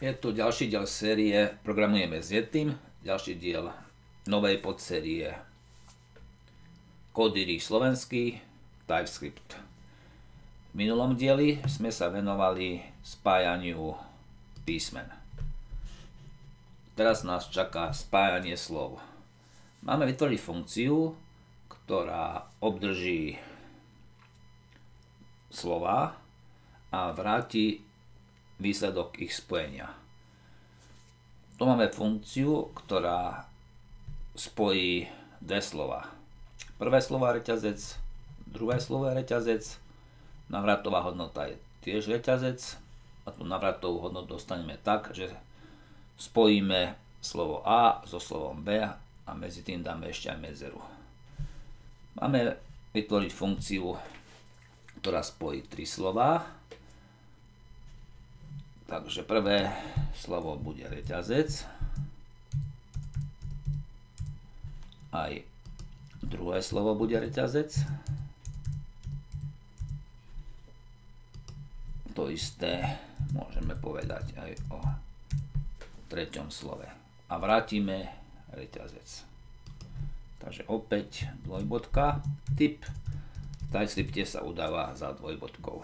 Je tu ďalší diel série Programujeme s Yetim, ďalší diel novej podsérie Kodyry slovenský, TypeScript. V minulom dieli sme sa venovali spájaniu písmen. Teraz nás čaká spájanie slov. Máme vytvoriť funkciu, ktorá obdrží slova a vráti výsledok ich spojenia. Tu máme funkciu, ktorá spojí dve slova. Prvé slovo reťazec, druhé slovo reťazec, navratová hodnota je tiež reťazec a tú navratovú hodnotu dostaneme tak, že spojíme slovo A so slovom B a medzi tým dáme ešte aj medzeru. Máme vytvoriť funkciu, ktorá spojí tri slova Takže prvé slovo bude reťazec. Aj druhé slovo bude reťazec. To isté môžeme povedať aj o treťom slove. A vrátime reťazec. Takže opäť dvojbodka, typ. Type sa udáva za dvojbodkou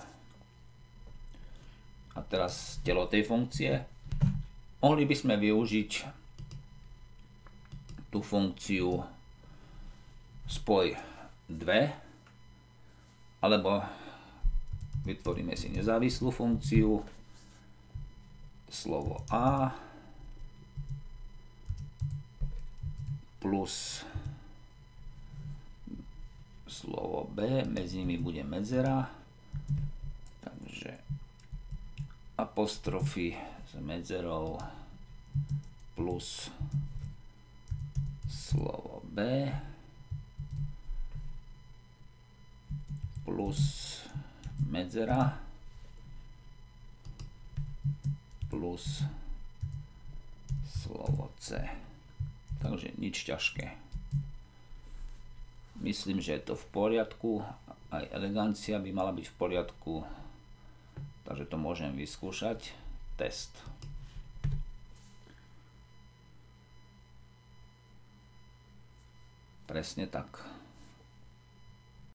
a teraz telo tej funkcie, mohli by sme využiť tú funkciu spoj 2, alebo vytvoríme si nezávislú funkciu, slovo A plus slovo B, medzi nimi bude medzera apostrofy s medzerou plus slovo B plus medzera plus slovo C. Takže nič ťažké. Myslím, že je to v poriadku. Aj elegancia by mala byť v poriadku. Takže to môžem vyskúšať. Test. Presne tak.